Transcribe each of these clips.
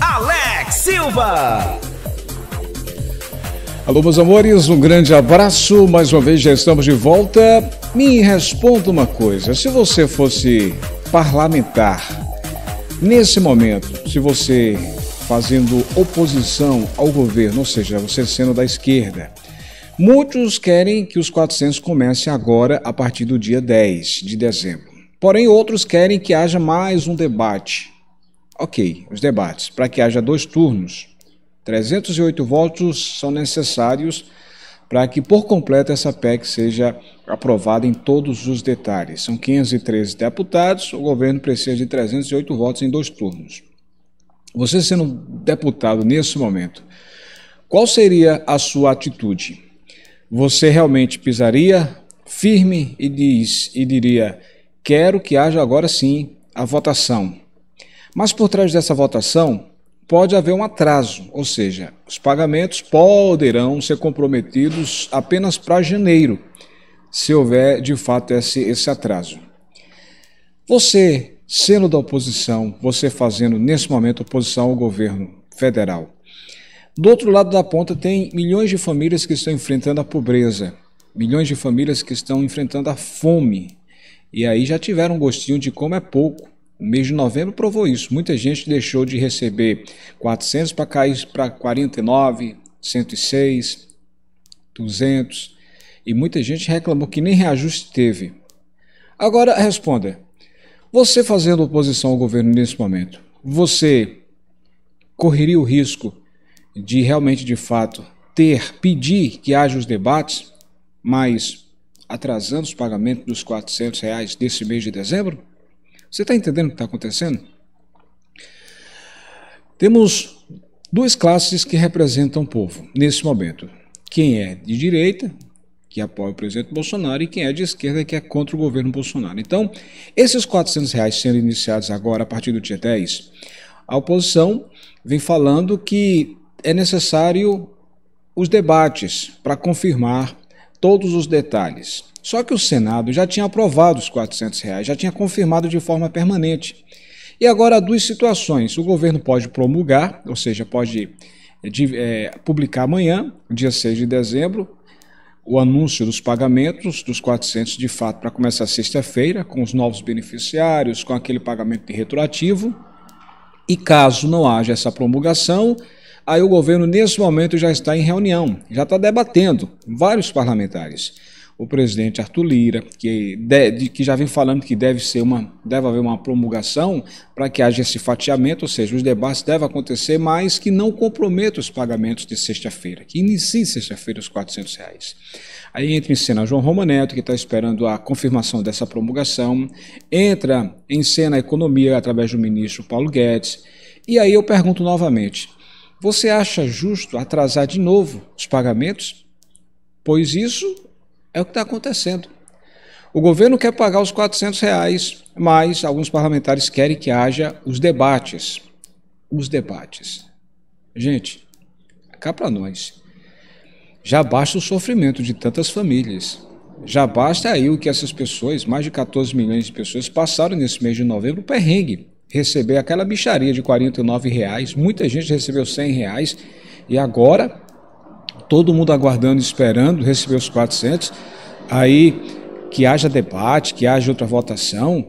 Alex Silva. Alô, meus amores, um grande abraço. Mais uma vez já estamos de volta. Me responda uma coisa: se você fosse parlamentar, nesse momento, se você fazendo oposição ao governo, ou seja, você sendo da esquerda, muitos querem que os 400 comece agora a partir do dia 10 de dezembro. Porém, outros querem que haja mais um debate Ok, os debates. Para que haja dois turnos, 308 votos são necessários para que por completo essa PEC seja aprovada em todos os detalhes. São 513 deputados, o governo precisa de 308 votos em dois turnos. Você sendo deputado nesse momento, qual seria a sua atitude? Você realmente pisaria firme e, diz, e diria: quero que haja agora sim a votação mas por trás dessa votação pode haver um atraso, ou seja, os pagamentos poderão ser comprometidos apenas para janeiro, se houver de fato esse, esse atraso. Você, sendo da oposição, você fazendo nesse momento oposição ao governo federal. Do outro lado da ponta tem milhões de famílias que estão enfrentando a pobreza, milhões de famílias que estão enfrentando a fome. E aí já tiveram um gostinho de como é pouco o mês de novembro provou isso. Muita gente deixou de receber 400 para cair para 49, 106, 200. E muita gente reclamou que nem reajuste teve. Agora responda. Você fazendo oposição ao governo nesse momento, você correria o risco de realmente de fato ter pedir que haja os debates, mas atrasando os pagamentos dos 400 reais desse mês de dezembro? Você está entendendo o que está acontecendo? Temos duas classes que representam o povo nesse momento: quem é de direita, que apoia o presidente Bolsonaro, e quem é de esquerda, que é contra o governo Bolsonaro. Então, esses 400 reais sendo iniciados agora, a partir do dia 10, a oposição vem falando que é necessário os debates para confirmar todos os detalhes. Só que o Senado já tinha aprovado os R$ reais, já tinha confirmado de forma permanente. E agora há duas situações: o governo pode promulgar, ou seja, pode é, publicar amanhã, dia 6 de dezembro, o anúncio dos pagamentos dos 400 de fato para começar sexta-feira, com os novos beneficiários, com aquele pagamento de retroativo. E caso não haja essa promulgação, aí o governo nesse momento já está em reunião, já está debatendo vários parlamentares o presidente Arthur Lira, que, de, de, que já vem falando que deve, ser uma, deve haver uma promulgação para que haja esse fatiamento, ou seja, os debates devem acontecer, mas que não comprometa os pagamentos de sexta-feira, que inicie sexta-feira os R$ 400. Reais. Aí entra em cena João Roma Neto, que está esperando a confirmação dessa promulgação, entra em cena a economia através do ministro Paulo Guedes, e aí eu pergunto novamente, você acha justo atrasar de novo os pagamentos? Pois isso é o que está acontecendo. O governo quer pagar os 400 reais, mas alguns parlamentares querem que haja os debates. Os debates. Gente, cá para nós. Já basta o sofrimento de tantas famílias. Já basta aí o que essas pessoas, mais de 14 milhões de pessoas, passaram nesse mês de novembro, perrengue. Receber aquela bicharia de 49 reais, muita gente recebeu 100 reais e agora todo mundo aguardando, esperando receber os 400, aí que haja debate, que haja outra votação.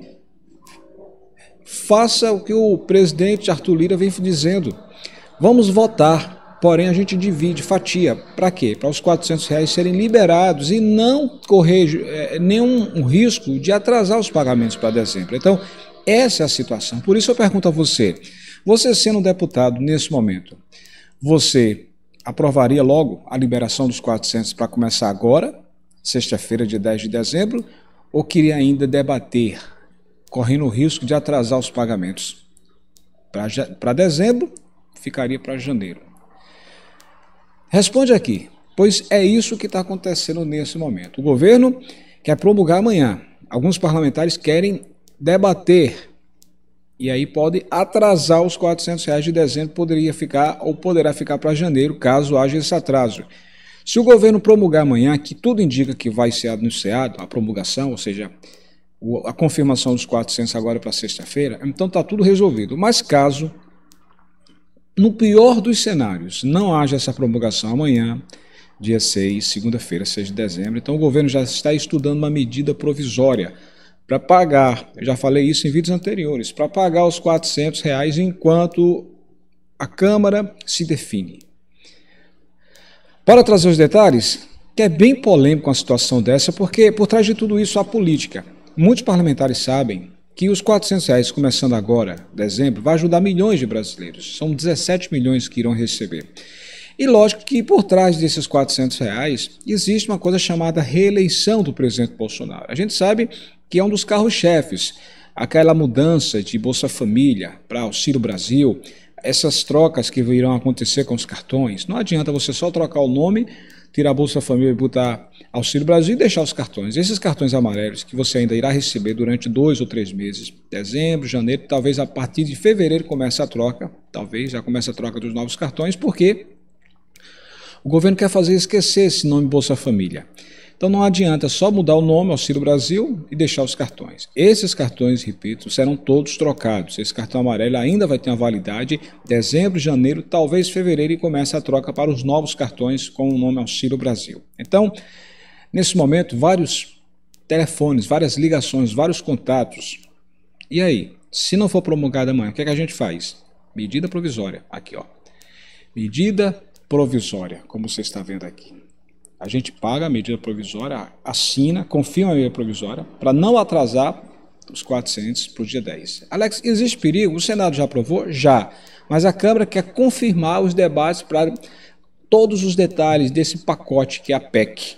Faça o que o presidente Arthur Lira vem dizendo. Vamos votar, porém a gente divide, fatia. Para quê? Para os 400 reais serem liberados e não correr é, nenhum um risco de atrasar os pagamentos para dezembro. Então, essa é a situação. Por isso eu pergunto a você, você sendo deputado nesse momento, você aprovaria logo a liberação dos 400 para começar agora, sexta-feira, dia 10 de dezembro, ou queria ainda debater, correndo o risco de atrasar os pagamentos? Para dezembro, ficaria para janeiro. Responde aqui, pois é isso que está acontecendo nesse momento. O governo quer promulgar amanhã. Alguns parlamentares querem debater e aí pode atrasar os 400 reais de dezembro, poderia ficar ou poderá ficar para janeiro, caso haja esse atraso. Se o governo promulgar amanhã, que tudo indica que vai ser anunciado, a promulgação, ou seja, a confirmação dos 400 agora para sexta-feira, então está tudo resolvido. Mas caso, no pior dos cenários, não haja essa promulgação amanhã, dia 6, segunda-feira, 6 de dezembro, então o governo já está estudando uma medida provisória para pagar, eu já falei isso em vídeos anteriores, para pagar os 400 reais enquanto a Câmara se define. Para trazer os detalhes, que é bem polêmico uma situação dessa, porque por trás de tudo isso há política. Muitos parlamentares sabem que os 400 reais começando agora, dezembro, vai ajudar milhões de brasileiros. São 17 milhões que irão receber. E lógico que por trás desses 400 reais existe uma coisa chamada reeleição do presidente Bolsonaro. A gente sabe que é um dos carros-chefes. Aquela mudança de Bolsa Família para Auxílio Brasil, essas trocas que virão acontecer com os cartões. Não adianta você só trocar o nome, tirar a Bolsa Família e botar Auxílio Brasil e deixar os cartões. Esses cartões amarelos que você ainda irá receber durante dois ou três meses, dezembro, janeiro, talvez a partir de fevereiro comece a troca, talvez já comece a troca dos novos cartões, porque o governo quer fazer esquecer esse nome Bolsa Família. Então não adianta só mudar o nome Auxílio Brasil e deixar os cartões. Esses cartões, repito, serão todos trocados. Esse cartão amarelo ainda vai ter uma validade dezembro, janeiro, talvez fevereiro e começa a troca para os novos cartões com o nome Auxílio Brasil. Então, nesse momento, vários telefones, várias ligações, vários contatos. E aí, se não for promulgada amanhã, o que, é que a gente faz? Medida provisória, aqui ó. Medida provisória, como você está vendo aqui. A gente paga a medida provisória, assina, confirma a medida provisória, para não atrasar os 400 para o dia 10. Alex, existe perigo? O Senado já aprovou? Já. Mas a Câmara quer confirmar os debates para todos os detalhes desse pacote que é a PEC.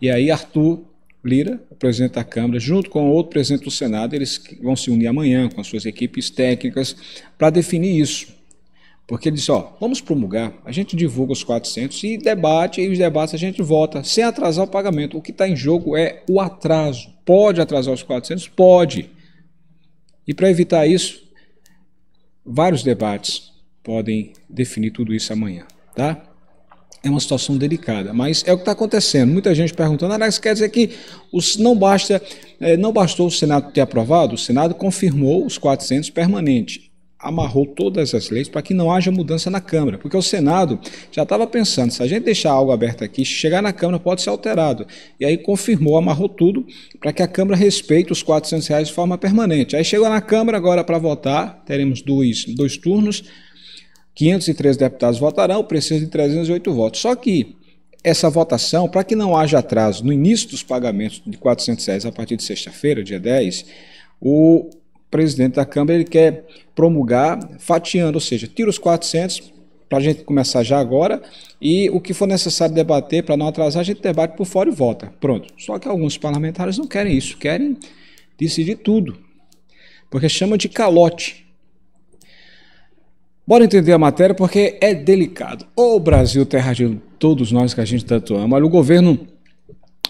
E aí, Arthur Lira, o presidente da Câmara, junto com outro presidente do Senado, eles vão se unir amanhã com as suas equipes técnicas para definir isso. Porque ele disse, ó, vamos promulgar, a gente divulga os 400 e debate, e os debates a gente vota, sem atrasar o pagamento. O que está em jogo é o atraso. Pode atrasar os 400? Pode. E para evitar isso, vários debates podem definir tudo isso amanhã, tá? É uma situação delicada, mas é o que está acontecendo. Muita gente perguntando, Alex, quer dizer que os, não, basta, eh, não bastou o Senado ter aprovado? O Senado confirmou os 400 permanentes amarrou todas as leis para que não haja mudança na Câmara, porque o Senado já estava pensando, se a gente deixar algo aberto aqui, chegar na Câmara pode ser alterado. E aí confirmou, amarrou tudo para que a Câmara respeite os 400 reais de forma permanente. Aí chegou na Câmara agora para votar, teremos dois, dois turnos, 503 deputados votarão, precisa de 308 votos. Só que essa votação, para que não haja atraso no início dos pagamentos de 400 reais a partir de sexta-feira, dia 10, o presidente da Câmara ele quer promulgar fatiando, ou seja, tira os 400 para a gente começar já agora e o que for necessário debater para não atrasar, a gente debate por fora e volta. Pronto. Só que alguns parlamentares não querem isso, querem decidir tudo, porque chamam de calote. Bora entender a matéria porque é delicado. O Brasil, terra de todos nós que a gente tanto ama, olha, o governo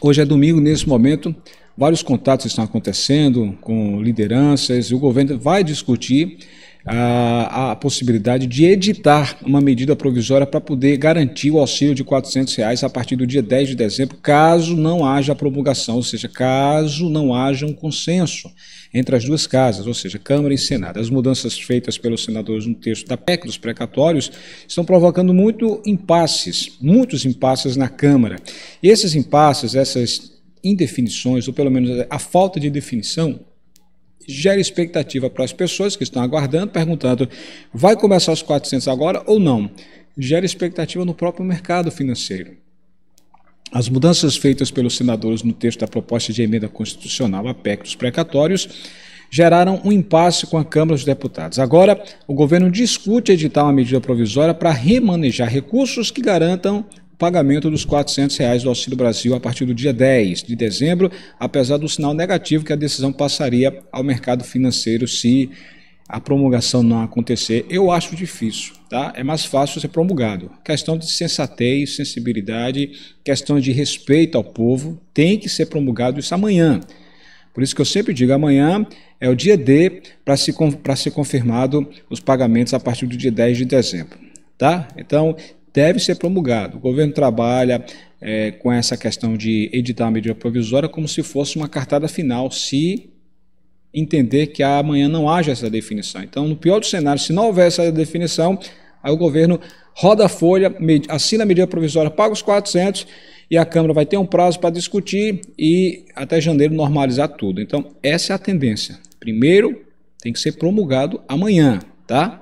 Hoje é domingo, nesse momento, vários contatos estão acontecendo com lideranças, e o governo vai discutir a, a possibilidade de editar uma medida provisória para poder garantir o auxílio de R$ reais a partir do dia 10 de dezembro, caso não haja promulgação, ou seja, caso não haja um consenso entre as duas casas, ou seja, Câmara e Senado. As mudanças feitas pelos senadores no texto da PEC dos precatórios estão provocando muito impasses, muitos impasses na Câmara. E esses impasses, essas indefinições, ou pelo menos a falta de definição, gera expectativa para as pessoas que estão aguardando, perguntando: vai começar os 400 agora ou não? Gera expectativa no próprio mercado financeiro. As mudanças feitas pelos senadores no texto da proposta de emenda constitucional a PEC dos precatórios geraram um impasse com a Câmara dos Deputados. Agora, o governo discute editar uma medida provisória para remanejar recursos que garantam pagamento dos R$ 400 reais do Auxílio Brasil a partir do dia 10 de dezembro, apesar do sinal negativo que a decisão passaria ao mercado financeiro se a promulgação não acontecer, eu acho difícil, tá? É mais fácil ser promulgado. Questão de sensatez, sensibilidade, questão de respeito ao povo, tem que ser promulgado isso amanhã. Por isso que eu sempre digo, amanhã é o dia D para se, para ser confirmado os pagamentos a partir do dia 10 de dezembro, tá? Então, deve ser promulgado. O governo trabalha é, com essa questão de editar a medida provisória como se fosse uma cartada final, se entender que amanhã não haja essa definição. Então, no pior dos cenários, se não houver essa definição, aí o governo roda a folha, assina a medida provisória, paga os 400 e a Câmara vai ter um prazo para discutir e até janeiro normalizar tudo. Então, essa é a tendência. Primeiro, tem que ser promulgado amanhã, tá?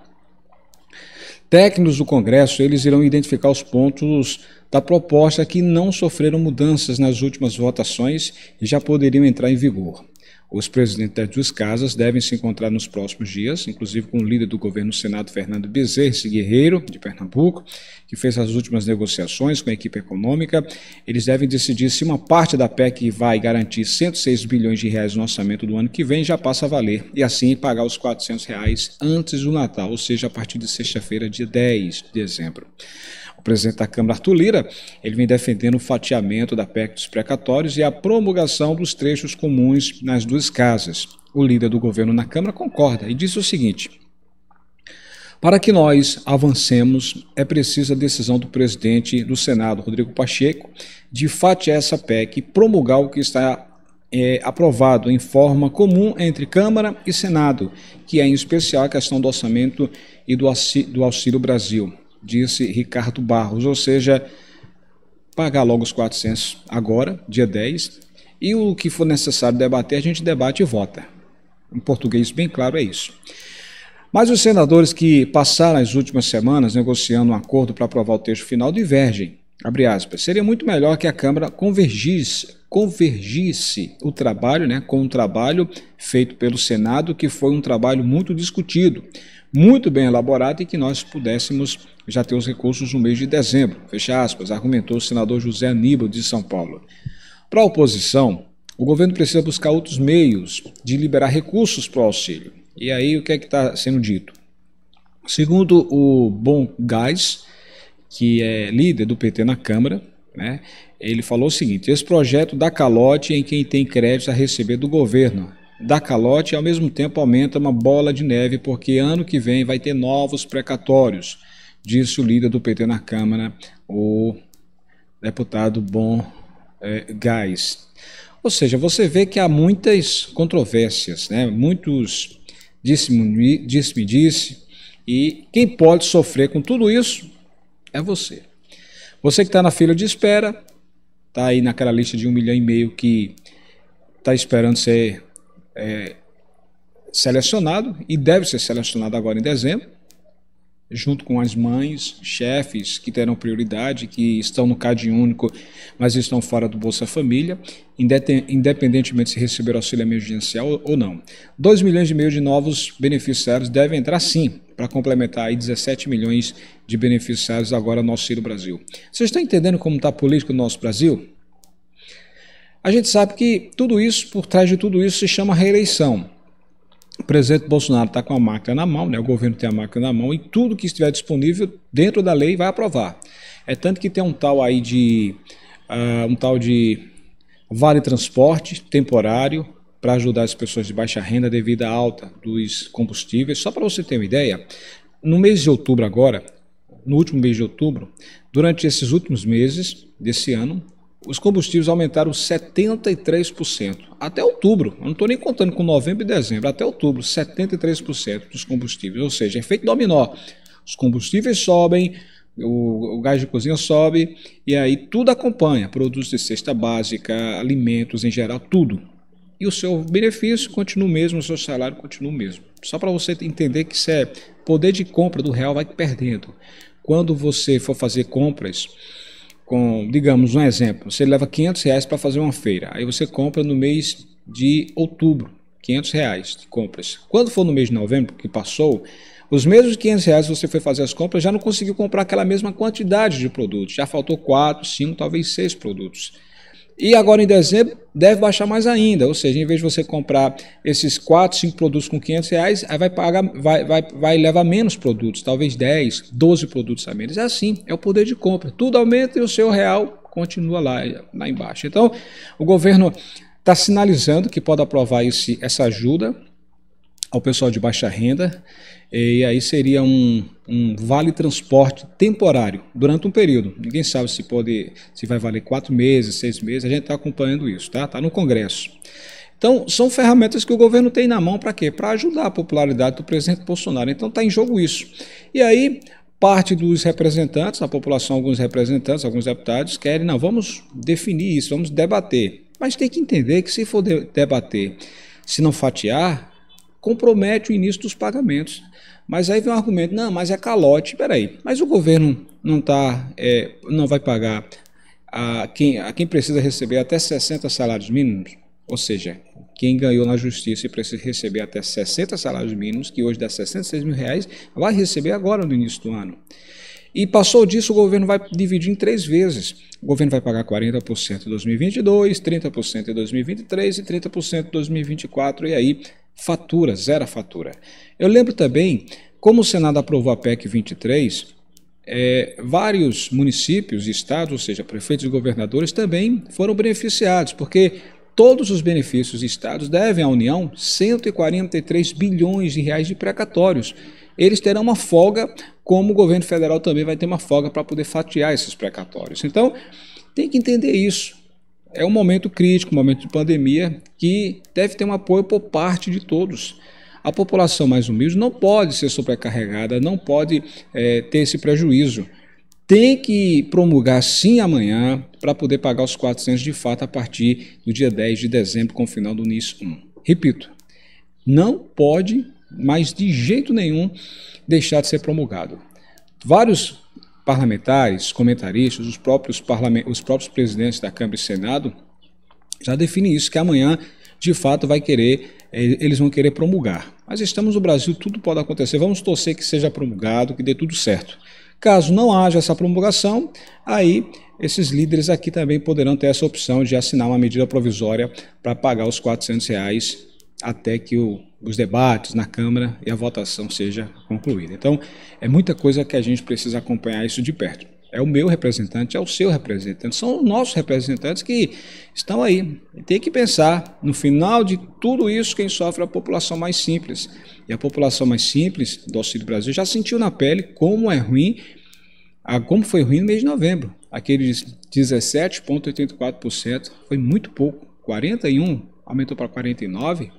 técnicos do Congresso eles irão identificar os pontos da proposta que não sofreram mudanças nas últimas votações e já poderiam entrar em vigor. Os presidentes dos casas devem se encontrar nos próximos dias, inclusive com o líder do governo o Senado, Fernando Bezerra Guerreiro, de Pernambuco, que fez as últimas negociações com a equipe econômica. Eles devem decidir se uma parte da PEC vai garantir 106 bilhões de reais no orçamento do ano que vem já passa a valer, e assim pagar os 400 reais antes do Natal, ou seja, a partir de sexta-feira, dia 10 de dezembro. O presidente da Câmara, Arthur Lira, ele vem defendendo o fatiamento da PEC dos precatórios e a promulgação dos trechos comuns nas duas casas. O líder do governo na Câmara concorda e disse o seguinte: para que nós avancemos, é precisa a decisão do presidente do Senado, Rodrigo Pacheco, de fatiar essa PEC e promulgar o que está é, aprovado em forma comum entre Câmara e Senado, que é em especial a questão do orçamento e do, do Auxílio Brasil disse Ricardo Barros, ou seja, pagar logo os 400 agora, dia 10, e o que for necessário debater, a gente debate e vota. Em português, bem claro, é isso. Mas os senadores que passaram as últimas semanas negociando um acordo para aprovar o texto final divergem. Aspas, seria muito melhor que a Câmara convergisse, convergisse o trabalho né, com o trabalho feito pelo Senado, que foi um trabalho muito discutido muito bem elaborada e que nós pudéssemos já ter os recursos no mês de dezembro, fecha aspas, argumentou o senador José Aníbal de São Paulo. Para a oposição, o governo precisa buscar outros meios de liberar recursos para o auxílio. E aí o que é que está sendo dito? Segundo o Bom Gás, que é líder do PT na Câmara, né, ele falou o seguinte: esse projeto dá calote em quem tem créditos a receber do governo dá calote e ao mesmo tempo aumenta uma bola de neve, porque ano que vem vai ter novos precatórios, disse o líder do PT na Câmara, o deputado Bom é, Gás. Ou seja, você vê que há muitas controvérsias, né? muitos disse-me-disse, disse, disse, e quem pode sofrer com tudo isso é você. Você que está na fila de espera, está aí naquela lista de um milhão e meio que está esperando ser é, selecionado e deve ser selecionado agora em dezembro, junto com as mães, chefes que terão prioridade, que estão no CAD único, mas estão fora do Bolsa Família, independentemente se receber auxílio emergencial ou não. 2 milhões e meio de novos beneficiários devem entrar sim, para complementar aí 17 milhões de beneficiários agora no Auxílio Brasil. Vocês estão entendendo como está a política no nosso Brasil? A gente sabe que tudo isso, por trás de tudo isso, se chama reeleição. O presidente Bolsonaro está com a máquina na mão, né? o governo tem a máquina na mão, e tudo que estiver disponível dentro da lei vai aprovar. É tanto que tem um tal aí de. Uh, um tal de vale transporte temporário para ajudar as pessoas de baixa renda devido à alta dos combustíveis. Só para você ter uma ideia, no mês de outubro agora, no último mês de outubro, durante esses últimos meses desse ano, os combustíveis aumentaram 73%. Até outubro, eu não estou nem contando com novembro e dezembro, até outubro, 73% dos combustíveis. Ou seja, efeito dominó. Os combustíveis sobem, o, o, gás de cozinha sobe e aí tudo acompanha. Produtos de cesta básica, alimentos em geral, tudo. E o seu benefício continua o mesmo, o seu salário continua o mesmo. Só para você entender que isso é poder de compra do real vai perdendo. Quando você for fazer compras com, digamos, um exemplo, você leva 500 reais para fazer uma feira, aí você compra no mês de outubro, 500 reais de compras. Quando for no mês de novembro, que passou, os mesmos 500 reais você foi fazer as compras, já não conseguiu comprar aquela mesma quantidade de produtos, já faltou 4, 5, talvez 6 produtos. E agora em dezembro deve baixar mais ainda, ou seja, em vez de você comprar esses 4, 5 produtos com 500 reais, aí vai, pagar, vai, vai, vai levar menos produtos, talvez 10, 12 produtos a menos. É assim, é o poder de compra. Tudo aumenta e o seu real continua lá, lá embaixo. Então, o governo está sinalizando que pode aprovar esse, essa ajuda, ao pessoal de baixa renda, eh, e aí seria um, um vale transporte temporário, durante um período. Ninguém sabe se pode, se vai valer quatro meses, seis meses, a gente está acompanhando isso, tá? Está no Congresso. Então, são ferramentas que o governo tem na mão para quê? Para ajudar a popularidade do presidente Bolsonaro. Então está em jogo isso. E aí, parte dos representantes, a população, alguns representantes, alguns deputados, querem, não, vamos definir isso, vamos debater. Mas tem que entender que se for debater, se não fatiar, compromete o início dos pagamentos. Mas aí vem um argumento, não, mas é calote, peraí. Mas o governo não tá, é, não vai pagar a quem, a quem precisa receber até 60 salários mínimos, ou seja, quem ganhou na justiça e precisa receber até 60 salários mínimos, que hoje dá 66 mil reais, vai receber agora no início do ano. E passou disso, o governo vai dividir em três vezes. O governo vai pagar 40% em 2022, 30% em 2023 e 30% em 2024, e aí fatura, zero fatura. Eu lembro também, como o Senado aprovou a PEC 23, é, vários municípios e estados, ou seja, prefeitos e governadores, também foram beneficiados, porque todos os benefícios estados devem à União 143 bilhões de reais de precatórios eles terão uma folga, como o governo federal também vai ter uma folga para poder fatiar esses precatórios. Então, tem que entender isso. É um momento crítico, um momento de pandemia, que deve ter um apoio por parte de todos. A população mais humilde não pode ser sobrecarregada, não pode é, ter esse prejuízo. Tem que promulgar sim amanhã para poder pagar os 400 de fato a partir do dia 10 de dezembro com o final do NIS 1. Repito, não pode mas de jeito nenhum deixar de ser promulgado. Vários parlamentares, comentaristas, os próprios, parlament... os próprios presidentes da Câmara e Senado já definem isso, que amanhã, de fato, vai querer, eh, eles vão querer promulgar. Mas estamos no Brasil, tudo pode acontecer. Vamos torcer que seja promulgado, que dê tudo certo. Caso não haja essa promulgação, aí esses líderes aqui também poderão ter essa opção de assinar uma medida provisória para pagar os 400 reais até que o, os debates na Câmara e a votação seja concluída. Então, é muita coisa que a gente precisa acompanhar isso de perto. É o meu representante, é o seu representante, são os nossos representantes que estão aí. tem que pensar, no final de tudo isso, quem sofre é a população mais simples. E a população mais simples do Auxílio Brasil já sentiu na pele como é ruim, como foi ruim no mês de novembro. Aqueles 17,84% foi muito pouco, 41 aumentou para 49,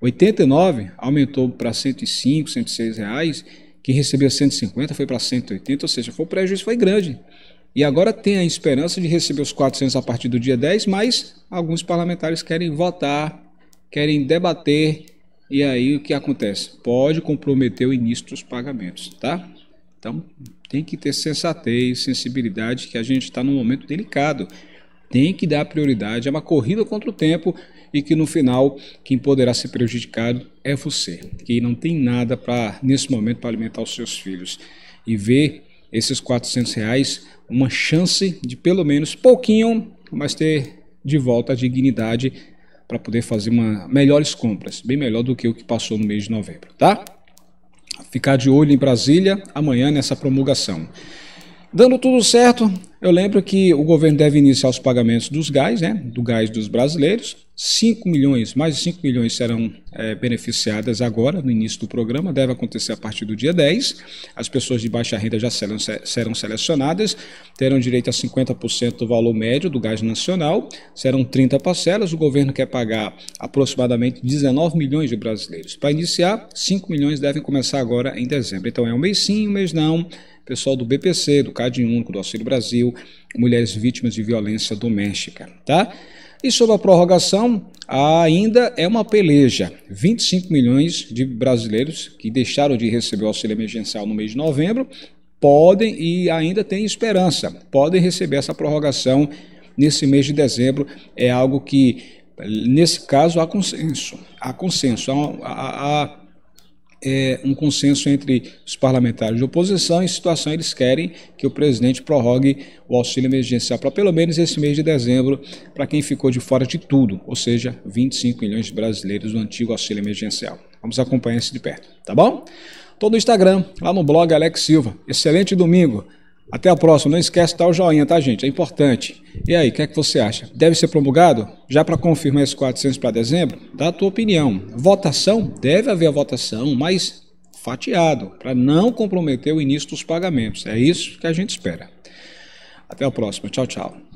89 aumentou para 105, 106 reais, quem recebeu 150 foi para 180, ou seja, foi, o prejuízo foi grande. E agora tem a esperança de receber os 400 a partir do dia 10, mas alguns parlamentares querem votar, querem debater, e aí o que acontece? Pode comprometer o início dos pagamentos, tá? Então tem que ter sensatez, sensibilidade, que a gente está num momento delicado. Tem que dar prioridade, é uma corrida contra o tempo, e que no final quem poderá ser prejudicado é você, que não tem nada para nesse momento para alimentar os seus filhos e ver esses 400 reais uma chance de pelo menos pouquinho, mas ter de volta a dignidade para poder fazer uma melhores compras, bem melhor do que o que passou no mês de novembro, tá? Ficar de olho em Brasília amanhã nessa promulgação. Dando tudo certo, eu lembro que o governo deve iniciar os pagamentos dos gás, né? Do gás dos brasileiros. 5 milhões, mais de 5 milhões serão é, beneficiadas agora, no início do programa, deve acontecer a partir do dia 10. As pessoas de baixa renda já serão, serão selecionadas, terão direito a 50% do valor médio do gás nacional, serão 30 parcelas. O governo quer pagar aproximadamente 19 milhões de brasileiros. Para iniciar, 5 milhões devem começar agora em dezembro. Então é um mês sim, um mês não pessoal do BPC, do Cade Único, do Auxílio Brasil, mulheres vítimas de violência doméstica, tá? E sobre a prorrogação, ainda é uma peleja. 25 milhões de brasileiros que deixaram de receber o auxílio emergencial no mês de novembro podem e ainda têm esperança, podem receber essa prorrogação nesse mês de dezembro. É algo que, nesse caso, há consenso. Há consenso. Há, há, há é, um consenso entre os parlamentares de oposição. Em situação, eles querem que o presidente prorrogue o auxílio emergencial para pelo menos esse mês de dezembro, para quem ficou de fora de tudo, ou seja, 25 milhões de brasileiros do antigo auxílio emergencial. Vamos acompanhar isso de perto, tá bom? Todo o Instagram, lá no blog Alex Silva. Excelente domingo! Até a próxima. Não esquece de dar o joinha, tá, gente? É importante. E aí, o que é que você acha? Deve ser promulgado? Já para confirmar esses 400 para dezembro? Dá a tua opinião. Votação? Deve haver a votação, mas fatiado, para não comprometer o início dos pagamentos. É isso que a gente espera. Até a próxima. Tchau, tchau.